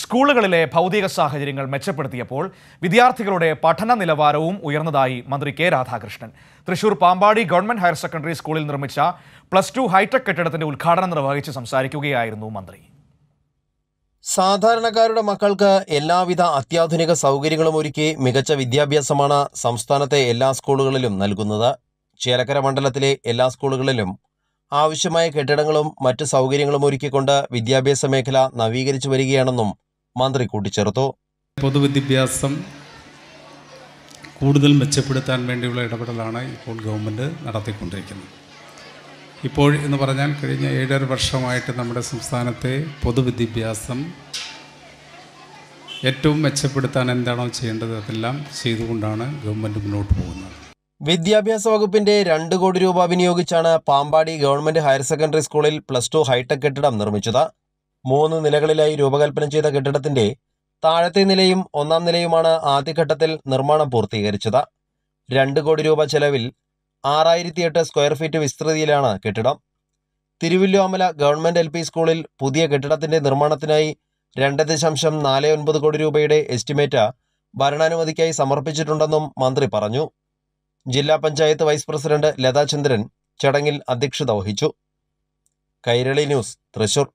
സ്കൂളുകളിലെ ഭൗതിക സാഹചര്യങ്ങൾ മെച്ചപ്പെടുത്തിയപ്പോൾ വിദ്യാർത്ഥികളുടെ പഠന നിലവാരവും ഉയർന്നതായി മന്ത്രി K Radhakrishnan Thrissur Pampady government higher secondary സ്കൂളിൽ നിർമ്മിച്ച പ്ലസ് ടു ഹൈടെക് കെട്ടിടത്തിന്റെ ഉദ്ഘാടനം നിർവഹിച്ച് സംസാരിക്കുകയായിരുന്നു മന്ത്രി സാധാരണക്കാരുടെ മക്കൾക്ക് എല്ലാവിധ അത്യാധുനിക സൗകര്യങ്ങളും ഒരുക്കി മികച്ച വിദ്യാഭ്യാസമാണ് സംസ്ഥാനത്തെ എല്ലാ സ്കൂളുകളിലും നൽകുന്നത് ചേലക്കര മണ്ഡലത്തിലെ എല്ലാ സ്കൂളുകളിലും ആവശ്യമായ കെട്ടിടങ്ങളും മറ്റ് സൗകര്യങ്ങളും ഒരുക്കിക്കൊണ്ട് വിദ്യാഭ്യാസ മേഖല നവീകരിച്ചു വരികയാണെന്നും മന്ത്രി കൂട്ടിച്ചേർത്തു പൊതുവിദ്യാഭ്യാസം കൂടുതൽ മെച്ചപ്പെടുത്താൻ വേണ്ടിയുള്ള ഇടപെടലാണ് ഇപ്പോൾ ഗവൺമെൻറ് നടത്തിക്കൊണ്ടിരിക്കുന്നത് ഇപ്പോൾ എന്ന് പറഞ്ഞാൽ കഴിഞ്ഞ ഏഴര വർഷമായിട്ട് നമ്മുടെ സംസ്ഥാനത്തെ പൊതുവിദ്യാഭ്യാസം ഏറ്റവും മെച്ചപ്പെടുത്താൻ എന്താണോ ചെയ്യേണ്ടത് അതെല്ലാം ചെയ്തുകൊണ്ടാണ് ഗവൺമെൻറ് മുന്നോട്ട് പോകുന്നത് വിദ്യാഭ്യാസ വകുപ്പിന്റെ രണ്ട് കോടി രൂപ വിനിയോഗിച്ചാണ് പാമ്പാടി ഗവൺമെന്റ് ഹയർ സെക്കൻഡറി സ്കൂളിൽ പ്ലസ് ടു ഹൈടെക് കെട്ടിടം നിർമ്മിച്ചത് മൂന്ന് നിലകളിലായി രൂപകൽപ്പന ചെയ്ത കെട്ടിടത്തിന്റെ താഴത്തെ നിലയും ഒന്നാം നിലയുമാണ് ആദ്യഘട്ടത്തിൽ നിർമ്മാണം പൂർത്തീകരിച്ചത് രണ്ട് കോടി രൂപ ചെലവിൽ ആറായിരത്തി എട്ട് സ്ക്വയർ ഫീറ്റ് വിസ്തൃതിയിലാണ് കെട്ടിടം തിരുവല്ലോമല ഗവൺമെന്റ് എൽ സ്കൂളിൽ പുതിയ കെട്ടിടത്തിന്റെ നിർമ്മാണത്തിനായി രണ്ട് ദശാംശം നാല് ഒൻപത് കോടി രൂപയുടെ എസ്റ്റിമേറ്റ് ഭരണാനുമതിക്കായി സമർപ്പിച്ചിട്ടുണ്ടെന്നും മന്ത്രി പറഞ്ഞു ജില്ലാ പഞ്ചായത്ത് വൈസ് പ്രസിഡന്റ് ലതാചന്ദ്രൻ ചടങ്ങിൽ അധ്യക്ഷത വഹിച്ചു കൈരളി ന്യൂസ് തൃശൂർ